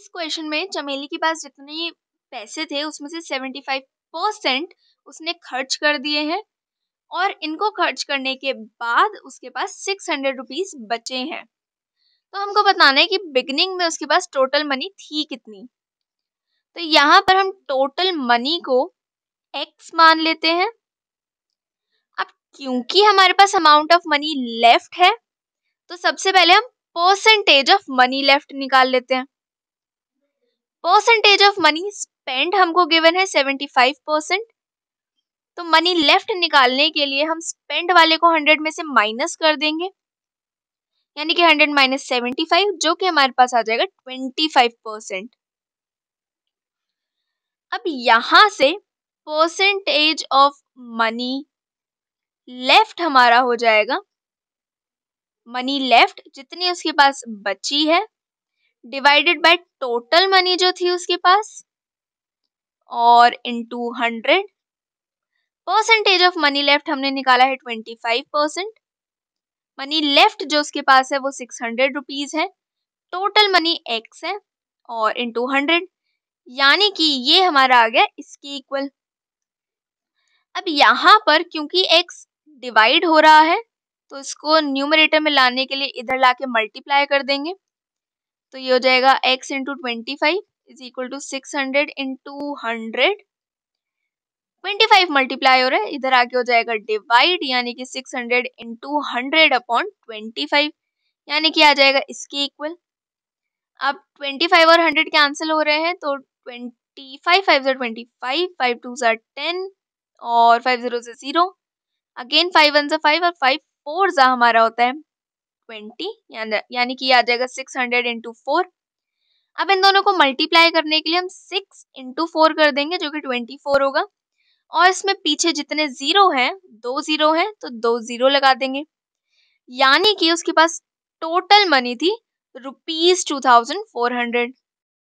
इस क्वेश्चन में चमेली के पास जितने पैसे थे उसमें से सेवेंटी फाइव परसेंट उसने खर्च कर दिए हैं और इनको खर्च करने के बाद उसके पास सिक्स हंड्रेड रुपीज बचे हैं तो हमको बताना है कि बिगनिंग में उसके पास टोटल मनी थी कितनी तो यहाँ पर हम टोटल मनी को एक्स मान लेते हैं अब क्योंकि हमारे पास अमाउंट ऑफ मनी लेफ्ट है तो सबसे पहले हम परसेंटेज ऑफ मनी लेफ्ट निकाल लेते हैं परसेंटेज ऑफ मनी स्पेंड हमको गिवन है सेवेंटी फाइव परसेंट तो मनी लेफ्ट निकालने के लिए हम स्पेंड वाले को हंड्रेड में से माइनस कर देंगे यानी कि हंड्रेड माइनस सेवेंटी फाइव जो कि हमारे पास आ जाएगा ट्वेंटी फाइव परसेंट अब यहां से परसेंटेज ऑफ मनी लेफ्ट हमारा हो जाएगा मनी लेफ्ट जितनी उसके पास बची है डिवाइडेड बाय टोटल मनी जो थी उसके पास और into hundred percentage of money left हमने निकाला है twenty five percent money left जो उसके पास है वो सिक्स हंड्रेड रुपीज है टोटल मनी एक्स है और टू हंड्रेड यानी कि ये हमारा आ गया इसके इक्वल अब यहाँ पर क्योंकि एक्स डिवाइड हो रहा है तो इसको न्यूमरेटर में लाने के लिए इधर लाके मल्टीप्लाई कर देंगे तो ये हो जाएगा x into twenty five is equal to six hundred into hundred twenty five multiply हो रहा है इधर आके हो जाएगा डिवाइड यानी कि six hundred into hundred upon twenty five यानी कि आ जाएगा इसके इक्वल अब ट्वेंटी फाइव और हंड्रेड कैंसिल हो रहे हैं तो ट्वेंटी फाइव फाइव जो ट्वेंटी फाइव फाइव टू जो टेन और फाइव ज़ीरो ज़ा ज़ीरो अगेन फाइव वन जो फाइव और फाइव फोर जो हमारा होता है ट्वेंटी यानी कि आ जाएगा सिक्स हंड्रेड इंटू फोर अब इन दोनों को मल्टीप्लाई करने के लिए हम सिक्स इंटू फोर कर देंगे जो कि ट्वेंटी फोर होगा और इसमें पीछे जितने ज़ीरो हैं दो ज़ीरो हैं तो दो ज़ीरो लगा देंगे यानी कि उसके पास टोटल मनी थी rupees two thousand four hundred